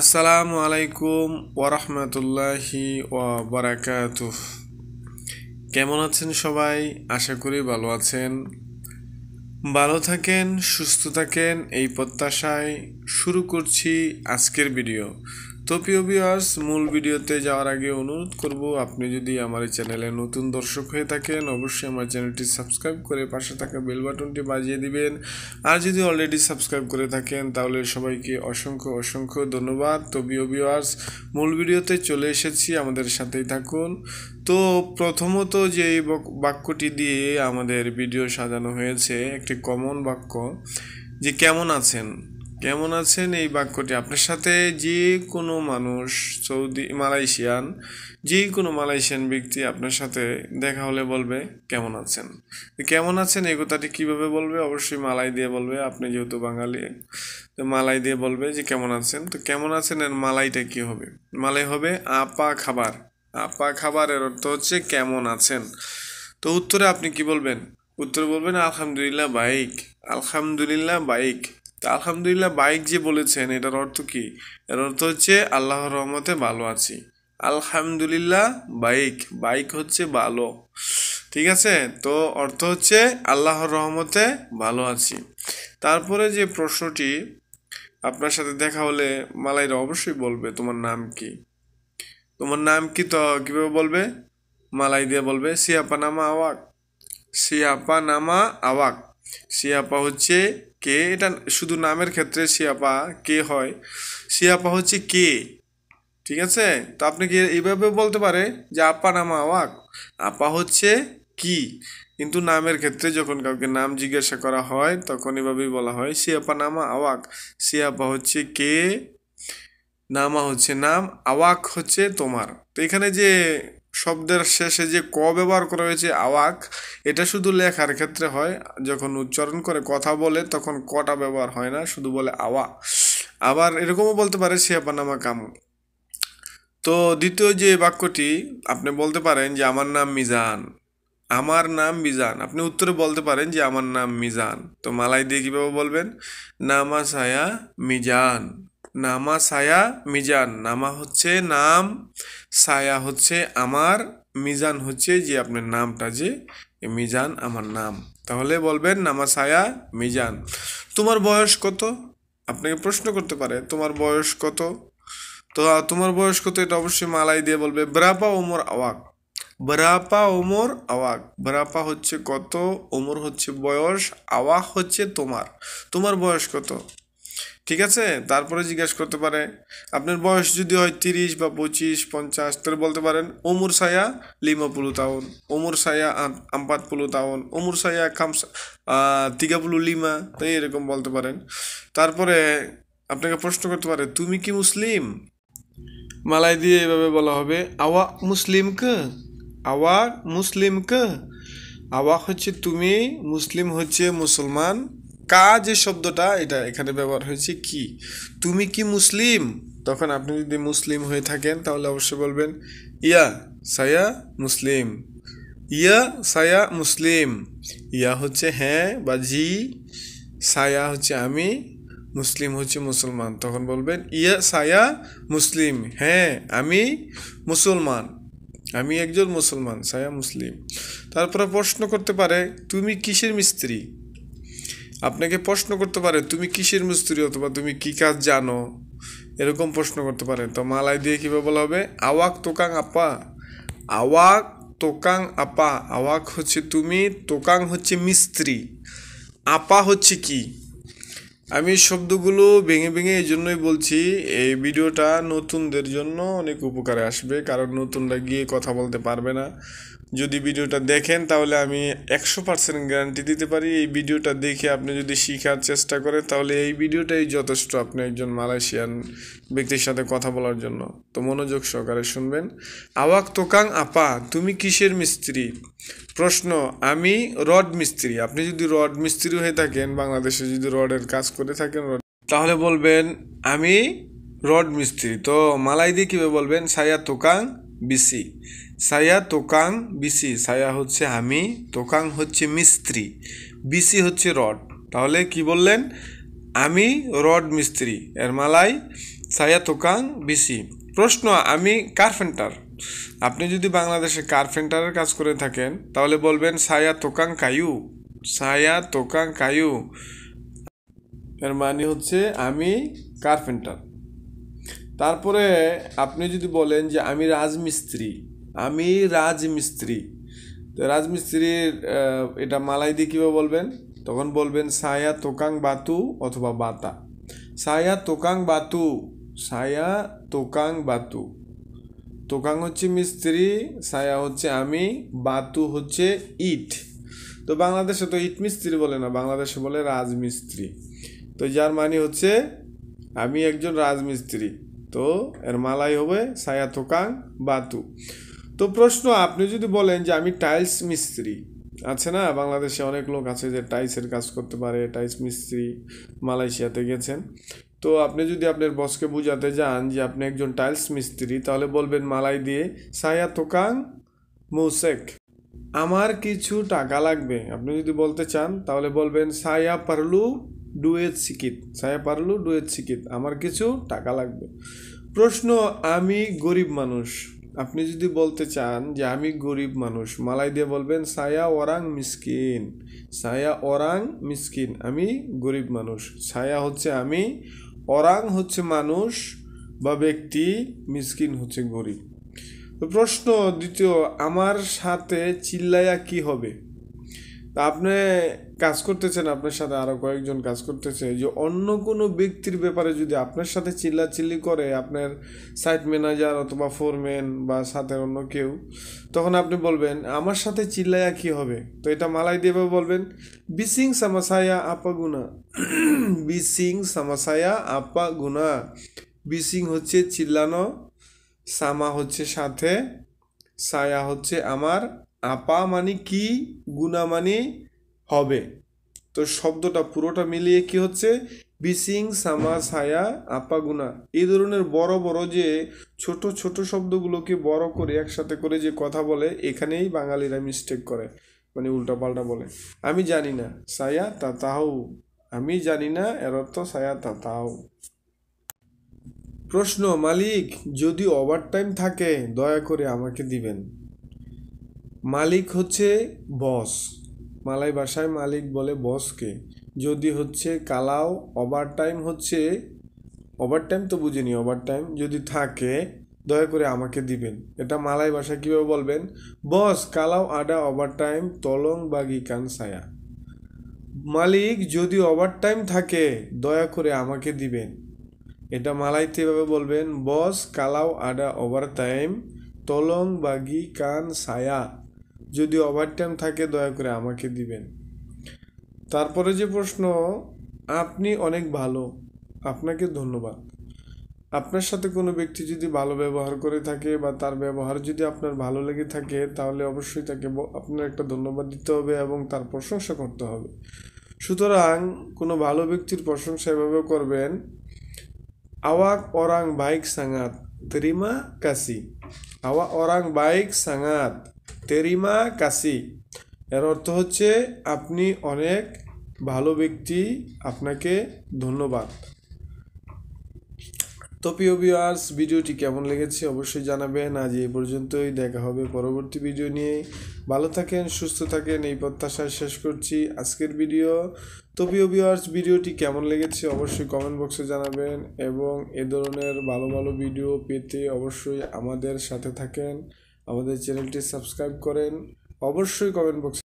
আসসালামু আলাইকুম ওরহমতুল্লাহি ওবরাকাত কেমন আছেন সবাই আশা করি ভালো আছেন ভালো থাকেন সুস্থ থাকেন এই প্রত্যাশায় শুরু করছি আজকের ভিডিও তো প্রিয় ভিউয়ার্স মূল ভিডিওতে যাওয়ার আগে অনুরোধ করব আপনি যদি আমার চ্যানেলে নতুন দর্শক হয়ে থাকেন অবশ্যই আমার চ্যানেলটি সাবস্ক্রাইব করে পাশে থাকা বেল বাটনটি বাজিয়ে দিবেন আর যদি অলরেডি সাবস্ক্রাইব করে থাকেন তাহলে সবাইকে অসংখ্য অসংখ্য ধন্যবাদ তো প্রিয় ভিউয়ার্স মূল ভিডিওতে চলে এসেছি আমাদের সাথেই থাকুন তো প্রথমত যে বাক্যটি দিয়ে আমাদের ভিডিও সাজানো হয়েছে একটি কমন বাক্য যে কেমন আছেন কেমন আছেন এই বাক্যটি আপনার সাথে যে কোনো মানুষ সৌদি মালয়েশিয়ান যে কোনো মালয়েশিয়ান ব্যক্তি আপনার সাথে দেখা হলে বলবে কেমন আছেন কেমন আছেন এই কথাটি কীভাবে বলবে অবশ্যই মালাই দিয়ে বলবে আপনি যেহেতু বাঙালি তো মালাই দিয়ে বলবে যে কেমন আছেন তো কেমন আছেন এর মালাইটা কী হবে মালাই হবে আপা খাবার আপা খাবারের অর্থ হচ্ছে কেমন আছেন তো উত্তরে আপনি কি বলবেন উত্তরে বলবেন আলহামদুলিল্লাহ বাইক আলহামদুলিল্লাহ বাইক তা আলহামদুলিল্লাহ বাইক যে বলেছেন এটার অর্থ কি এর অর্থ হচ্ছে আল্লাহর রহমতে ভালো আছি আলহামদুলিল্লাহ বাইক বাইক হচ্ছে ভালো ঠিক আছে তো অর্থ হচ্ছে আল্লাহর রহমতে ভালো আছি তারপরে যে প্রশ্নটি আপনার সাথে দেখা হলে মালাইরা অবশ্যই বলবে তোমার নাম কি তোমার নাম কি তো কীভাবে বলবে মালাই দিয়ে বলবে সিয়াপা নামা আওয়াক সিয়াপা নামা আওয়াক শিয়াপা হচ্ছে কে এটা শুধু নামের ক্ষেত্রে শিয়াপা কে হয় শিয়াপা হচ্ছে কে ঠিক আছে তো আপনি কি এইভাবে বলতে পারে যে আপা নাম আওয়াক আপা হচ্ছে কি কিন্তু নামের ক্ষেত্রে যখন কাউকে নাম জিজ্ঞাসা করা হয় তখন এভাবেই বলা হয় শিয়াপা নামা আওয়াক শিয়াপা হচ্ছে কে নামা হচ্ছে নাম আওয়াক হচ্ছে তোমার তো এখানে যে শব্দের শেষে যে ক ব্যবহার করা হয়েছে আওয়াক এটা শুধু লেখার ক্ষেত্রে হয় যখন উচ্চারণ করে কথা বলে তখন কটা ব্যবহার হয় না শুধু বলে আওয়া আবার এরকমও বলতে পারে নামা কাম তো দ্বিতীয় যে বাক্যটি আপনি বলতে পারেন যে আমার নাম মিজান আমার নাম মিজান আপনি উত্তরে বলতে পারেন যে আমার নাম মিজান তো মালাই দিয়ে কীভাবে বলবেন নামা সায়া মিজান নামা সায়া মিজান নামা হচ্ছে নাম সায়া হচ্ছে আমার মিজান হচ্ছে যে আপনার নামটা যে মিজান আমার নাম তাহলে বলবেন নামা সায়া মিজান তোমার বয়স কত আপনাকে প্রশ্ন করতে পারে তোমার বয়স কত তো তোমার বয়স কত এটা অবশ্যই মালাই দিয়ে বলবে ব্রাপা ওমর আওয়াক ব্রাপা ওমর আওয়াক ব্রাপা হচ্ছে কত ওমর হচ্ছে বয়স আওয়াক হচ্ছে তোমার তোমার বয়স কত ঠিক আছে তারপরে জিজ্ঞেস করতে পারে আপনার বয়স যদি হয় তিরিশ বা পঁচিশ পঞ্চাশ তাহলে বলতে পারেন ওমর সায়া লিমা পুলু তাউন ওমর সায়া আম্পাত পুলু তাউন ওমর সায়া খামসা তিগাপুলু লিমা তাই এরকম বলতে পারেন তারপরে আপনাকে প্রশ্ন করতে পারে তুমি কি মুসলিম মালাই দিয়ে এভাবে বলা হবে আওয়া মুসলিম ক আওয়া মুসলিম ক আওয়া হচ্ছে তুমি মুসলিম হচ্ছে মুসলমান কা যে শব্দটা এটা এখানে ব্যবহার হয়েছে কি তুমি কি মুসলিম তখন আপনি যদি মুসলিম হয়ে থাকেন তাহলে অবশ্যই বলবেন ইয়া সায়া মুসলিম ইয়া সায়া মুসলিম ইয়া হচ্ছে হ্যাঁ বা জি সায়া হচ্ছে আমি মুসলিম হচ্ছে মুসলমান তখন বলবেন ইয়া সায়া মুসলিম হ্যাঁ আমি মুসলমান আমি একজন মুসলমান সায়া মুসলিম তারপরে প্রশ্ন করতে পারে তুমি কিসের মিস্ত্রি আপনাকে প্রশ্ন করতে পারে তুমি কিসের মিস্ত্রি অথবা তুমি কি কাজ জানো এরকম প্রশ্ন করতে পারে তো মালায় দিয়ে কীভাবে বলা হবে আওয়াক তোকাং আপা আওয়াক তোকাং আপা আওয়াক হচ্ছে তুমি তোকাং হচ্ছে মিস্ত্রি আপা হচ্ছে কি আমি শব্দগুলো ভেঙে ভেঙে এই জন্যই বলছি এই ভিডিওটা নতুনদের জন্য অনেক উপকারে আসবে কারণ নতুনরা গিয়ে কথা বলতে পারবে না যদি ভিডিওটা দেখেন তাহলে আমি একশো পার্সেন্ট গ্যারান্টি দিতে পারি এই ভিডিওটা দেখে আপনি যদি শেখার চেষ্টা করেন তাহলে এই ভিডিওটাই যথেষ্ট আপনি একজন মালয়েশিয়ান ব্যক্তির সাথে কথা বলার জন্য তো মনোযোগ সহকারে শুনবেন আওয়াক তোকাং আপা তুমি কিসের মিস্ত্রি প্রশ্ন আমি রড মিস্ত্রি আপনি যদি রড মিস্ত্রি হয়ে থাকেন বাংলাদেশে যদি রডের কাজ করে থাকেন রড তাহলে বলবেন আমি রড মিস্ত্রি তো মালাই দিয়ে কীভাবে বলবেন সায়া তোকাং বিসি সায়া তোকাং বিসি সায়া হচ্ছে আমি তোকাং হচ্ছে মিস্ত্রি বিসি হচ্ছে রড তাহলে কি বললেন আমি রড মিস্ত্রি এর মালাই সায়া তোকাং বিসি প্রশ্ন আমি কার্পেন্টার আপনি যদি বাংলাদেশে কার্পেন্টারের কাজ করে থাকেন তাহলে বলবেন সায়া তোকাং কায়ু সায়া তোকাং কায়ু এর মানে হচ্ছে আমি কার্পেন্টার তারপরে আপনি যদি বলেন যে আমি রাজমিস্ত্রি আমি রাজমিস্ত্রি তো রাজমিস্ত্রির এটা মালাই দিয়ে কীভাবে বলবেন তখন বলবেন সায়া তোকাং বাতু অথবা বাতা সায়া তোকাং বাতু সায়া তোকাং বাতু তোকাং হচ্ছে মিস্ত্রি সায়া হচ্ছে আমি বাতু হচ্ছে ইট তো বাংলাদেশে তো ইট মিস্ত্রি বলে না বাংলাদেশে বলে রাজমিস্ত্রি তো যার মানে হচ্ছে আমি একজন রাজমিস্ত্রি তো এর মালাই হবে সায়া থোকাং বাতু তো প্রশ্ন আপনি যদি বলেন যে আমি টাইলস মিস্ত্রি আছে না বাংলাদেশে অনেক লোক আছে যে টাইলসের কাজ করতে পারে টাইলস মিস্ত্রি মালয়েশিয়াতে গেছেন তো আপনি যদি আপনার বসকে বুঝাতে যান যে আপনি একজন টাইলস মিস্ত্রি তাহলে বলবেন মালাই দিয়ে সায়া থোকাং মৌসেক আমার কিছু টাকা লাগবে আপনি যদি বলতে চান তাহলে বলবেন সায়া পারলু ডুয়েট সিকিত সায়া পারলু ডুয়েট সিকিত আমার কিছু টাকা লাগবে প্রশ্ন আমি গরিব মানুষ আপনি যদি বলতে চান যে আমি গরিব মানুষ মালাই দিয়ে বলবেন সায়া ওরাং মিসকিন সায়া ওরাং মিসকিন আমি গরিব মানুষ সায়া হচ্ছে আমি ওরাং হচ্ছে মানুষ বা ব্যক্তি মিসকিন হচ্ছে গরিব প্রশ্ন দ্বিতীয় আমার সাথে চিল্লায়া কি হবে তা আপনি কাজ করতেছেন আপনার সাথে আরও কয়েকজন কাজ করতেছে যে অন্য কোনো ব্যক্তির ব্যাপারে যদি আপনার সাথে চিল্লাচিল্লি করে আপনার সাইট ম্যানেজার অথবা ফোরম্যান বা সাথে অন্য কেউ তখন আপনি বলবেন আমার সাথে চিল্লায়া কি হবে তো এটা মালাই দেবে বলবেন বিসিং সামাসায়া আপা গুনা বিসিং সামাসায়া আপা গুনা বিসিং হচ্ছে চিল্লানো সামা হচ্ছে সাথে সায়া হচ্ছে আমার আপা মানে কি গুণা মানে হবে তো শব্দটা পুরোটা মিলিয়ে কি হচ্ছে বিসিং সামা ছায়া আপা গুণা এই ধরনের বড় বড় যে ছোট ছোট শব্দগুলোকে বড় করে একসাথে করে যে কথা বলে এখানেই বাঙালিরা মিস্টেক করে মানে উল্টাপাল্টা বলে আমি জানি না সায়া তা তাও আমি জানি না এর অর্থ সায়া তা তাও প্রশ্ন মালিক যদি ওভারটাইম থাকে দয়া করে আমাকে দিবেন মালিক হচ্ছে বস মালাই ভাষায় মালিক বলে বসকে যদি হচ্ছে কালাও ওভার টাইম হচ্ছে ওভার টাইম তো বুঝিনি ওভার টাইম যদি থাকে দয়া করে আমাকে দিবেন এটা মালাই ভাষা কীভাবে বলবেন বস কালাও আডা ওভার টাইম তলং বাগি সায়া মালিক যদি ওভার টাইম থাকে দয়া করে আমাকে দিবেন এটা মালাইতে এভাবে বলবেন বস কালাও আডা ওভার টাইম তলং বাগি কান সায়া যদি ওভার টাইম থাকে দয়া করে আমাকে দিবেন তারপরে যে প্রশ্ন আপনি অনেক ভালো আপনাকে ধন্যবাদ আপনার সাথে কোনো ব্যক্তি যদি ভালো ব্যবহার করে থাকে বা তার ব্যবহার যদি আপনার ভালো লেগে থাকে তাহলে অবশ্যই তাকে আপনার একটা ধন্যবাদ দিতে হবে এবং তার প্রশংসা করতে হবে সুতরাং কোনো ভালো ব্যক্তির প্রশংসা এভাবে করবেন আওয়াক অরাং বাইক সাঙাত রিমা কাসি আওয়া অরাং বাইক সাঙাত তেরিমা কাসি এর অর্থ হচ্ছে আপনি অনেক ভালো ব্যক্তি আপনাকে ধন্যবাদ তো প্রিয় ভিউয়ার্স ভিডিওটি কেমন লেগেছে অবশ্যই জানাবেন আজ এই পর্যন্তই দেখা হবে পরবর্তী ভিডিও নিয়ে ভালো থাকেন সুস্থ থাকেন এই প্রত্যাশায় শেষ করছি আজকের ভিডিও তো প্রিয় ভিউয়ার্স ভিডিওটি কেমন লেগেছে অবশ্যই কমেন্ট বক্সে জানাবেন এবং এ ধরনের ভালো ভালো ভিডিও পেতে অবশ্যই আমাদের সাথে থাকেন আমাদের চ্যানেলটি সাবস্ক্রাইব করেন অবশ্যই কমেন্ট বক্সে